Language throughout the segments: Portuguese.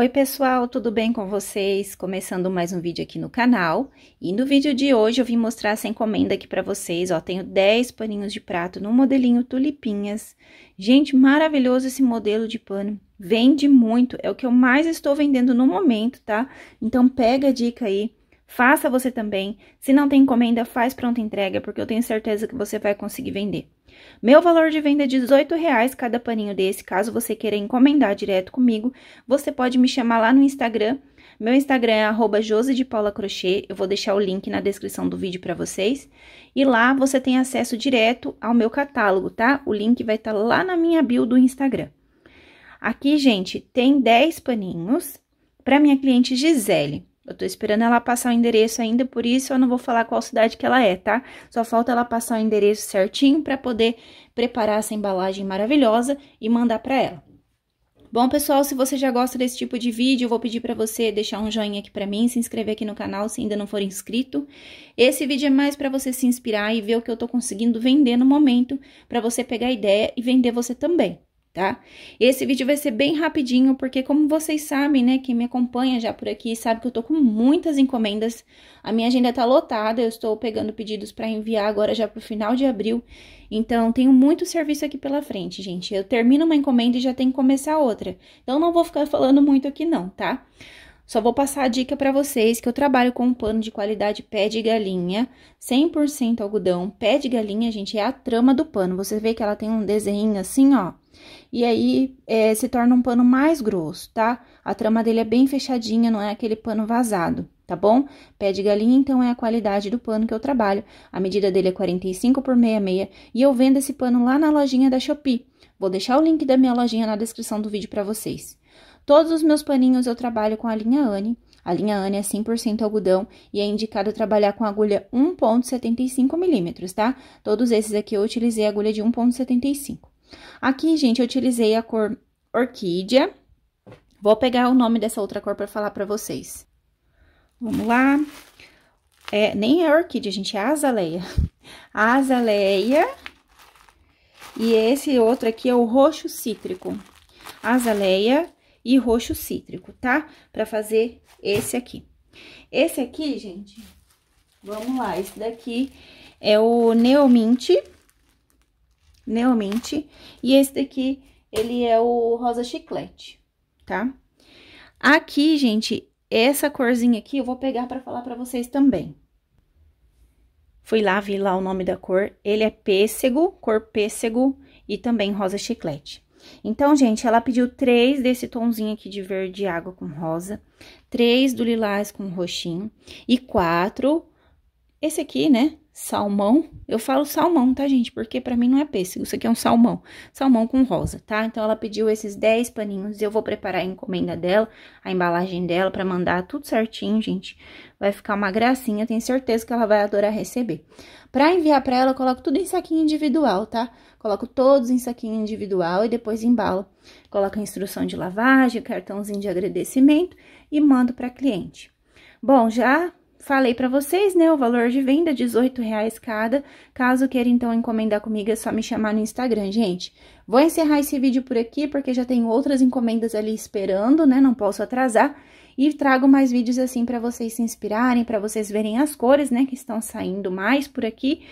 Oi pessoal, tudo bem com vocês? Começando mais um vídeo aqui no canal. E no vídeo de hoje eu vim mostrar essa encomenda aqui para vocês, ó. Tenho 10 paninhos de prato no modelinho tulipinhas. Gente, maravilhoso esse modelo de pano. Vende muito, é o que eu mais estou vendendo no momento, tá? Então pega a dica aí Faça você também. Se não tem encomenda, faz pronta entrega, porque eu tenho certeza que você vai conseguir vender. Meu valor de venda é R$18,00 cada paninho desse. Caso você queira encomendar direto comigo, você pode me chamar lá no Instagram. Meu Instagram é arroba Eu vou deixar o link na descrição do vídeo para vocês. E lá você tem acesso direto ao meu catálogo, tá? O link vai estar tá lá na minha bio do Instagram. Aqui, gente, tem 10 paninhos para minha cliente Gisele. Eu tô esperando ela passar o endereço ainda, por isso eu não vou falar qual cidade que ela é, tá? Só falta ela passar o endereço certinho para poder preparar essa embalagem maravilhosa e mandar para ela. Bom, pessoal, se você já gosta desse tipo de vídeo, eu vou pedir para você deixar um joinha aqui para mim, se inscrever aqui no canal se ainda não for inscrito. Esse vídeo é mais para você se inspirar e ver o que eu tô conseguindo vender no momento, para você pegar a ideia e vender você também tá? Esse vídeo vai ser bem rapidinho, porque como vocês sabem, né, quem me acompanha já por aqui sabe que eu tô com muitas encomendas. A minha agenda tá lotada, eu estou pegando pedidos para enviar agora já pro final de abril. Então, tenho muito serviço aqui pela frente, gente. Eu termino uma encomenda e já tenho que começar outra. Então, não vou ficar falando muito aqui não, tá? Só vou passar a dica para vocês que eu trabalho com um pano de qualidade pé de galinha, 100% algodão. Pé de galinha, gente, é a trama do pano. Você vê que ela tem um desenho assim, ó. E aí, é, se torna um pano mais grosso, tá? A trama dele é bem fechadinha, não é aquele pano vazado tá bom? Pé de galinha, então, é a qualidade do pano que eu trabalho. A medida dele é 45 por 66 e eu vendo esse pano lá na lojinha da Shopee. Vou deixar o link da minha lojinha na descrição do vídeo para vocês. Todos os meus paninhos eu trabalho com a linha Anne. A linha Anne é 100% algodão e é indicado trabalhar com agulha 1.75 milímetros, tá? Todos esses aqui eu utilizei agulha de 1.75. Aqui, gente, eu utilizei a cor Orquídea. Vou pegar o nome dessa outra cor para falar para vocês. Vamos lá. É, nem é orquídea, gente, é azaleia. Azaleia. E esse outro aqui é o roxo cítrico. Azaleia e roxo cítrico, tá? Pra fazer esse aqui. Esse aqui, gente, vamos lá. Esse daqui é o Neomint. Neomint. E esse daqui, ele é o rosa chiclete, tá? Aqui, gente, essa corzinha aqui eu vou pegar para falar para vocês também. Fui lá, vi lá o nome da cor. Ele é pêssego, cor pêssego e também rosa chiclete. Então, gente, ela pediu três desse tonzinho aqui de verde água com rosa, três do lilás com roxinho e quatro esse aqui, né, salmão, eu falo salmão, tá, gente? Porque para mim não é pêssego, isso aqui é um salmão, salmão com rosa, tá? Então, ela pediu esses 10 paninhos, eu vou preparar a encomenda dela, a embalagem dela, para mandar tudo certinho, gente. Vai ficar uma gracinha, tenho certeza que ela vai adorar receber. Pra enviar pra ela, eu coloco tudo em saquinho individual, tá? Coloco todos em saquinho individual e depois embalo. Coloco a instrução de lavagem, cartãozinho de agradecimento e mando pra cliente. Bom, já falei para vocês, né, o valor de venda, R$18,00 cada. Caso queira, então, encomendar comigo, é só me chamar no Instagram, gente. Vou encerrar esse vídeo por aqui, porque já tem outras encomendas ali esperando, né, não posso atrasar. E trago mais vídeos assim para vocês se inspirarem, para vocês verem as cores, né, que estão saindo mais por aqui.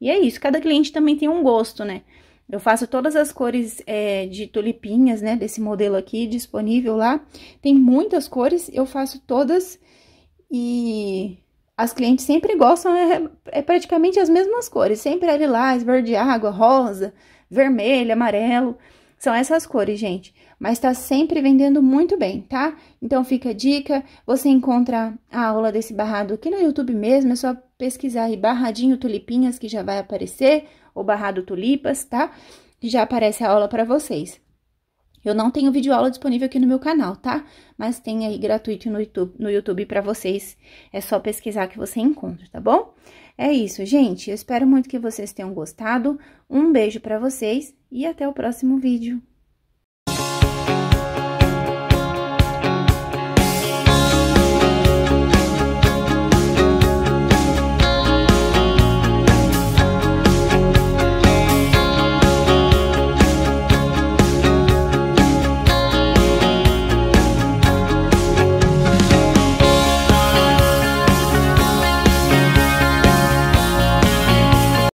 E é isso, cada cliente também tem um gosto, né. Eu faço todas as cores é, de tulipinhas, né, desse modelo aqui, disponível lá. Tem muitas cores, eu faço todas e as clientes sempre gostam, é, é praticamente as mesmas cores, sempre é lilás, verde água, rosa, vermelho, amarelo. São essas cores, gente. Mas tá sempre vendendo muito bem, tá? Então fica a dica. Você encontra a aula desse barrado aqui no YouTube mesmo. É só pesquisar aí barradinho tulipinhas que já vai aparecer, ou barrado tulipas, tá? Já aparece a aula para vocês. Eu não tenho vídeo aula disponível aqui no meu canal, tá? Mas tem aí gratuito no YouTube, no YouTube para vocês. É só pesquisar que você encontra, tá bom? É isso, gente. Eu espero muito que vocês tenham gostado. Um beijo para vocês e até o próximo vídeo.